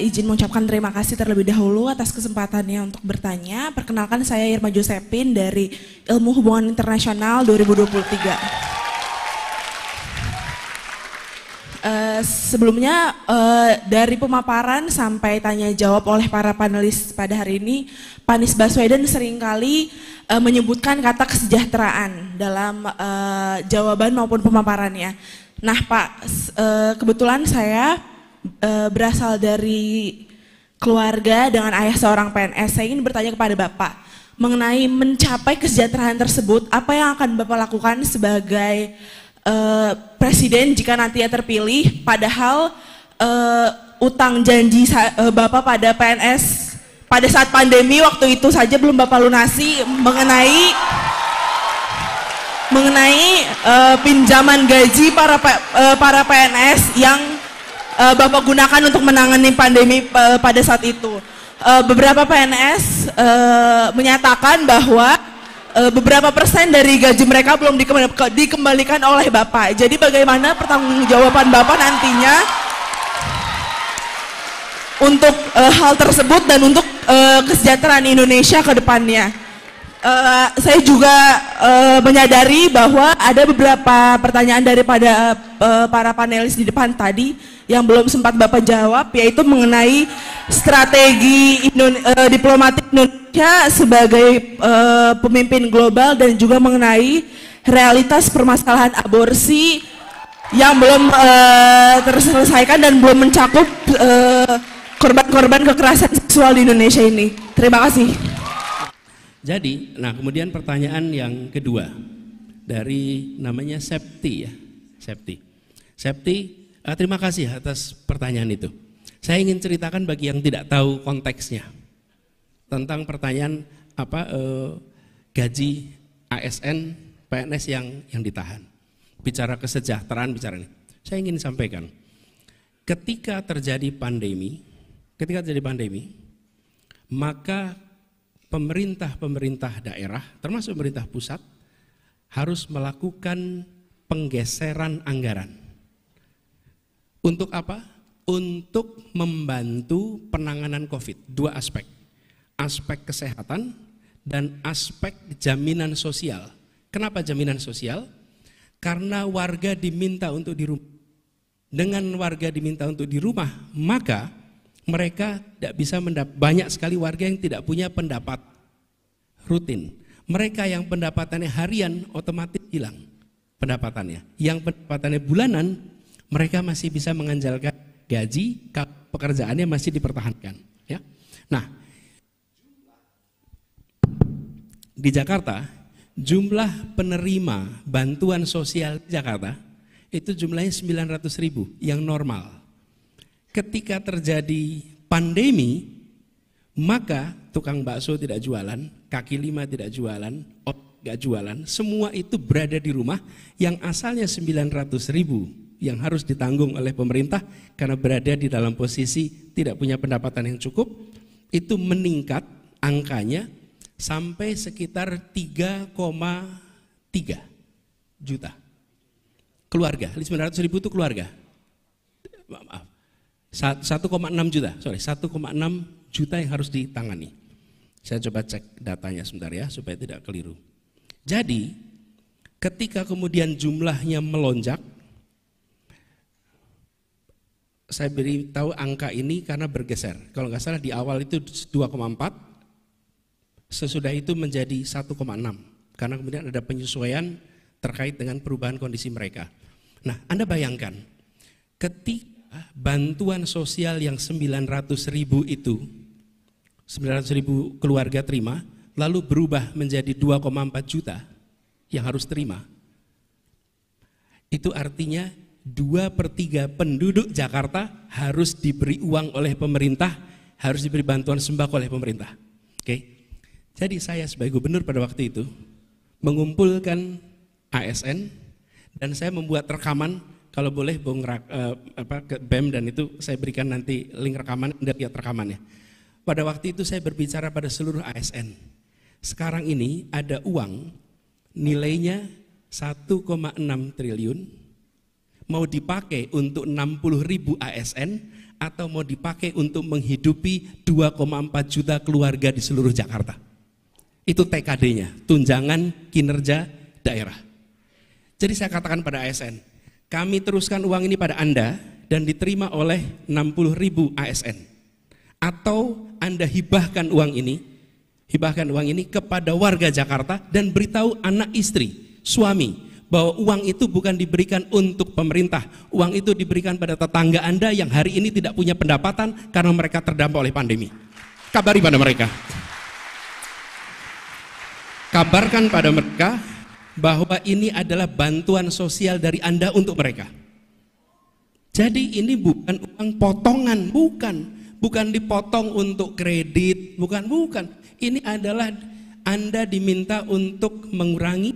izin mengucapkan terima kasih terlebih dahulu atas kesempatannya untuk bertanya. Perkenalkan saya Irma Josepin dari Ilmu Hubungan Internasional 2023. Uh, eh, sebelumnya uh, dari pemaparan sampai tanya jawab oleh para panelis pada hari ini, Panis Baswedan seringkali uh, menyebutkan kata kesejahteraan dalam uh, jawaban maupun pemaparannya. Nah, Pak, kebetulan saya Eh, berasal dari keluarga dengan ayah seorang PNS. Saya ingin bertanya kepada Bapak mengenai mencapai kesejahteraan tersebut, apa yang akan Bapak lakukan sebagai uh, presiden jika nantinya terpilih padahal uh, utang janji uh, Bapak pada PNS pada saat pandemi waktu itu saja belum Bapak lunasi mengenai mengenai uh, pinjaman gaji para uh, para PNS yang uh, Bapak gunakan untuk menangani pandemi uh, pada saat itu. Uh, beberapa PNS uh, menyatakan bahwa uh, beberapa persen dari gaji mereka belum dikembalikan oleh Bapak. Jadi bagaimana pertanggungjawaban Bapak nantinya untuk uh, hal tersebut dan untuk uh, kesejahteraan Indonesia ke depannya? uh, saya juga uh, menyadari bahwa ada beberapa pertanyaan daripada uh, para panelis di depan tadi yang belum sempat Bapak jawab yaitu mengenai strategi Indone uh, diplomatik Indonesia sebagai uh, pemimpin global dan juga mengenai realitas permasalahan aborsi yang belum uh, terselesaikan dan belum mencakup korban-korban uh, korban -korban kekerasan seksual di Indonesia ini. Terima kasih. Jadi, nah kemudian pertanyaan yang kedua dari namanya Septi ya, Septi. Septi, eh, terima kasih atas pertanyaan itu. Saya ingin ceritakan bagi yang tidak tahu konteksnya tentang pertanyaan apa eh, gaji ASN PNS yang yang ditahan. Bicara kesejahteraan bicara ini. Saya ingin sampaikan. Ketika terjadi pandemi, ketika terjadi pandemi, maka pemerintah-pemerintah daerah, termasuk pemerintah pusat, harus melakukan penggeseran anggaran. Untuk apa? Untuk membantu penanganan COVID. Dua aspek. Aspek kesehatan dan aspek jaminan sosial. Kenapa jaminan sosial? Karena warga diminta untuk di rumah. Dengan warga diminta untuk di rumah, maka mereka tidak bisa mendapat banyak sekali warga yang tidak punya pendapat rutin. Mereka yang pendapatannya harian otomatis hilang pendapatannya. Yang pendapatannya bulanan mereka masih bisa menganjalkan gaji pekerjaannya masih dipertahankan, ya. Nah, di Jakarta jumlah penerima bantuan sosial di Jakarta itu jumlahnya 900 ribu yang normal ketika terjadi pandemi, maka tukang bakso tidak jualan, kaki lima tidak jualan, op gak jualan, semua itu berada di rumah yang asalnya 900 ribu yang harus ditanggung oleh pemerintah karena berada di dalam posisi tidak punya pendapatan yang cukup, itu meningkat angkanya sampai sekitar 3,3 juta keluarga. 900 ribu itu keluarga. Maaf, 1,6 juta, sorry, 1,6 juta yang harus ditangani. Saya coba cek datanya sebentar ya, supaya tidak keliru. Jadi, ketika kemudian jumlahnya melonjak, saya beri tahu angka ini karena bergeser. Kalau nggak salah di awal itu 2,4, sesudah itu menjadi 1,6. Karena kemudian ada penyesuaian terkait dengan perubahan kondisi mereka. Nah, Anda bayangkan, ketika bantuan sosial yang 900 ribu itu 900 ribu keluarga terima lalu berubah menjadi 2,4 juta yang harus terima itu artinya 2 per 3 penduduk Jakarta harus diberi uang oleh pemerintah harus diberi bantuan sembako oleh pemerintah oke jadi saya sebagai gubernur pada waktu itu mengumpulkan ASN dan saya membuat rekaman kalau boleh Bung Rak, eh, apa, ke BEM dan itu saya berikan nanti link rekaman dan lihat rekamannya. Pada waktu itu saya berbicara pada seluruh ASN. Sekarang ini ada uang nilainya 1,6 triliun mau dipakai untuk 60 ribu ASN atau mau dipakai untuk menghidupi 2,4 juta keluarga di seluruh Jakarta. Itu TKD-nya, tunjangan kinerja daerah. Jadi saya katakan pada ASN, kami teruskan uang ini pada Anda dan diterima oleh 60 ribu ASN. Atau Anda hibahkan uang ini, hibahkan uang ini kepada warga Jakarta dan beritahu anak istri, suami, bahwa uang itu bukan diberikan untuk pemerintah. Uang itu diberikan pada tetangga Anda yang hari ini tidak punya pendapatan karena mereka terdampak oleh pandemi. Kabari pada mereka. Kabarkan pada mereka bahwa ini adalah bantuan sosial dari Anda untuk mereka. Jadi ini bukan uang potongan, bukan, bukan dipotong untuk kredit, bukan, bukan. Ini adalah Anda diminta untuk mengurangi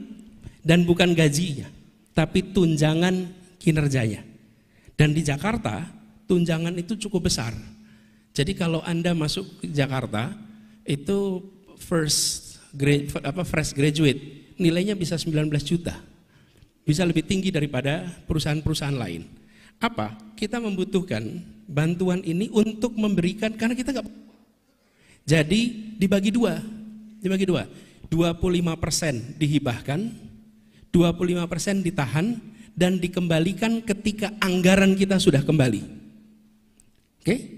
dan bukan gajinya, tapi tunjangan kinerjanya. Dan di Jakarta, tunjangan itu cukup besar. Jadi kalau Anda masuk ke Jakarta, itu first grade apa fresh graduate nilainya bisa 19 juta. Bisa lebih tinggi daripada perusahaan-perusahaan lain. Apa? Kita membutuhkan bantuan ini untuk memberikan, karena kita nggak jadi dibagi dua, dibagi dua. 25% persen dihibahkan, 25% persen ditahan, dan dikembalikan ketika anggaran kita sudah kembali. Oke? Okay?